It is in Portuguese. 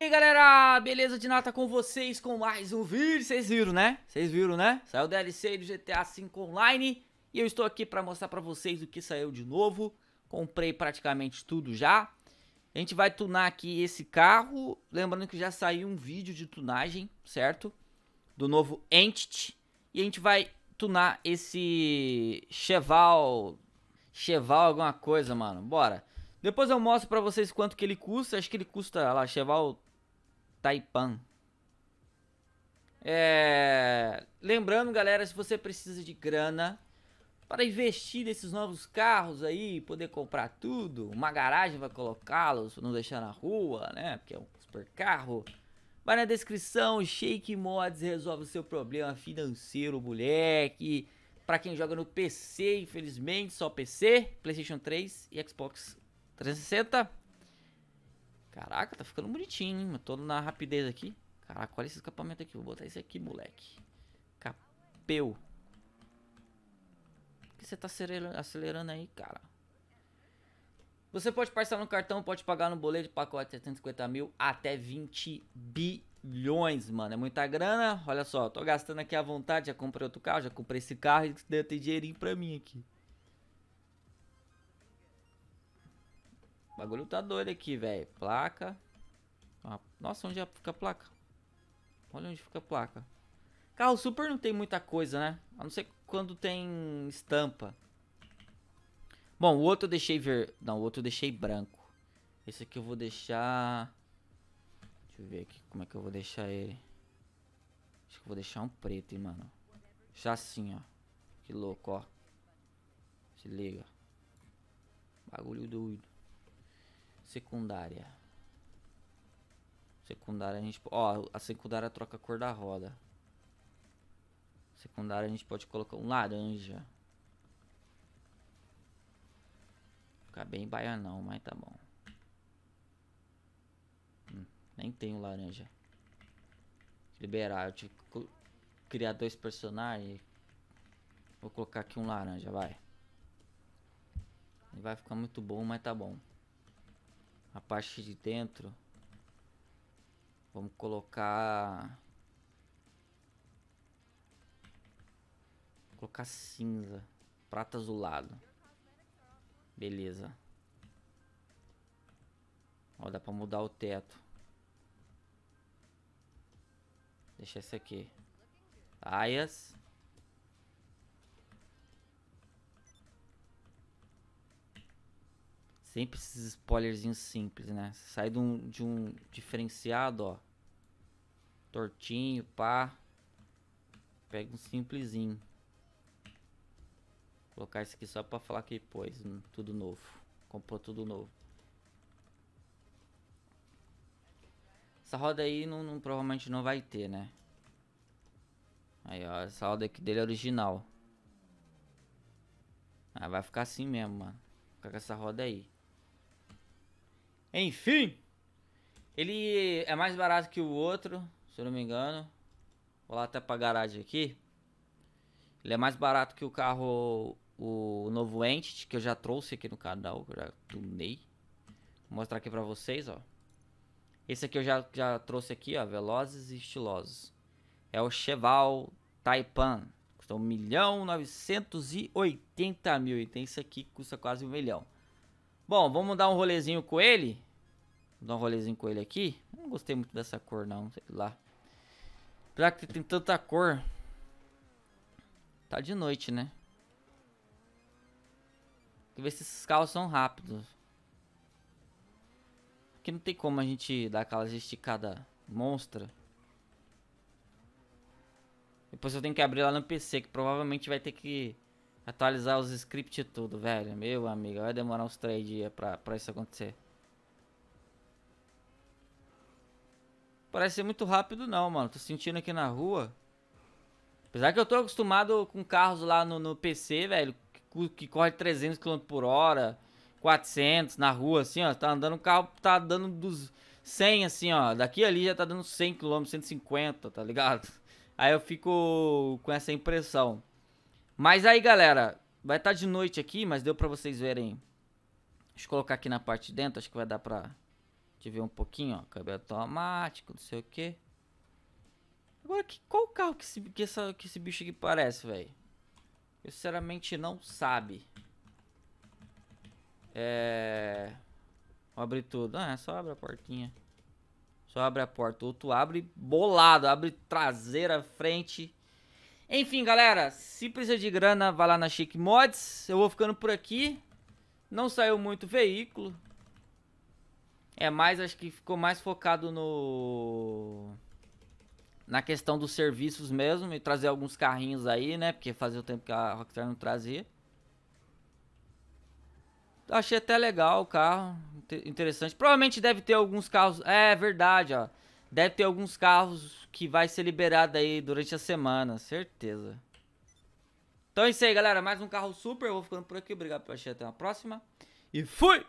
E aí galera, beleza de nata com vocês com mais um vídeo, vocês viram né? Vocês viram né? Saiu o DLC do GTA V Online e eu estou aqui para mostrar para vocês o que saiu de novo Comprei praticamente tudo já A gente vai tunar aqui esse carro, lembrando que já saiu um vídeo de tunagem, certo? Do novo Entity E a gente vai tunar esse Cheval, Cheval alguma coisa mano, bora Depois eu mostro pra vocês quanto que ele custa, acho que ele custa, lá, Cheval Taipan. É... Lembrando, galera, se você precisa de grana para investir nesses novos carros aí, poder comprar tudo, uma garagem vai colocá-los, não deixar na rua, né? Porque é um super carro. Vai na descrição, Shake Mods resolve o seu problema financeiro, moleque. Para quem joga no PC, infelizmente, só PC, PlayStation 3 e Xbox 360. Caraca, tá ficando bonitinho, hein? tô na rapidez aqui. Caraca, olha esse escapamento aqui. Vou botar esse aqui, moleque. Capeu. Por que você tá acelerando aí, cara? Você pode parcelar no cartão, pode pagar no boleto de pacote 750 mil até 20 bilhões, mano. É muita grana. Olha só, tô gastando aqui à vontade. Já comprei outro carro, já comprei esse carro e deu dinheirinho pra mim aqui. bagulho tá doido aqui, velho. Placa. Nossa, onde é fica a placa? Olha onde fica a placa. Carro super não tem muita coisa, né? A não ser quando tem estampa. Bom, o outro eu deixei ver... Não, o outro eu deixei branco. Esse aqui eu vou deixar... Deixa eu ver aqui como é que eu vou deixar ele. Acho que eu vou deixar um preto, hein, mano. Já assim, ó. Que louco, ó. Se liga. Bagulho doido. Secundária. Secundária a gente... Ó, a secundária troca a cor da roda. Secundária a gente pode colocar um laranja. Ficar bem baianão, mas tá bom. Hum, nem tenho laranja. Liberar, eu tive que criar dois personagens. Vou colocar aqui um laranja, vai. Vai ficar muito bom, mas tá bom a parte de dentro. Vamos colocar... Vou colocar cinza. Prata azulado. Beleza. Ó, dá pra mudar o teto. Deixa esse aqui. Aias. Sempre esses spoilerzinhos simples, né? Você sai de um, de um diferenciado, ó. Tortinho, pá. Pega um simplesinho. Vou colocar isso aqui só pra falar que, pôs. É tudo novo. Comprou tudo novo. Essa roda aí não, não, provavelmente não vai ter, né? Aí, ó, essa roda aqui dele é original. Ah, vai ficar assim mesmo, mano. Ficar com essa roda aí. Enfim, ele é mais barato que o outro, se eu não me engano. Vou lá até pra garagem aqui. Ele é mais barato que o carro, o novo Entity, que eu já trouxe aqui no canal, que eu já tunei. Vou mostrar aqui pra vocês, ó. Esse aqui eu já, já trouxe aqui, ó, Velozes e Estilosos. É o Cheval Taipan. Custa 1 milhão 980 mil. E tem esse aqui que custa quase 1 milhão. Bom, vamos dar um rolezinho com ele. Vou dar um rolezinho com ele aqui. Não gostei muito dessa cor, não. Sei lá. Apesar que tem tanta cor. Tá de noite, né? Tem que ver se esses carros são rápidos. Aqui não tem como a gente dar aquelas esticadas monstra. Depois eu tenho que abrir lá no PC, que provavelmente vai ter que Atualizar os scripts e tudo, velho. Meu amigo, vai demorar uns três dias pra, pra isso acontecer. Parece ser muito rápido não, mano. Tô sentindo aqui na rua. Apesar que eu tô acostumado com carros lá no, no PC, velho, que, que, corre 300 km por hora, 400 na rua, assim, ó. Tá andando o carro, tá dando dos 100, assim, ó. Daqui ali já tá dando 100 km, 150, tá ligado? Aí eu fico com essa impressão. Mas aí, galera, vai estar tá de noite aqui, mas deu pra vocês verem. Deixa eu colocar aqui na parte de dentro, acho que vai dar pra te ver um pouquinho, ó. Câmbio automático, não sei o quê. Agora, que, qual carro que esse, que, essa, que esse bicho aqui parece, velho? Eu sinceramente não sabe. É... Abre tudo. Ah, é só abre a portinha. Só abre a porta. Ou tu abre bolado. Abre traseira, frente. Enfim, galera, se precisa de grana, vai lá na Chic Mods. Eu vou ficando por aqui. Não saiu muito veículo. É mais, acho que ficou mais focado no... Na questão dos serviços mesmo. E trazer alguns carrinhos aí, né? Porque fazia o tempo que a Rockstar não trazia. Achei até legal o carro. Interessante. Provavelmente deve ter alguns carros... É, verdade, ó. Deve ter alguns carros que vai ser liberado aí durante a semana, certeza. Então é isso aí, galera. Mais um carro super. Eu vou ficando por aqui. Obrigado por assistir. Até a próxima. E fui!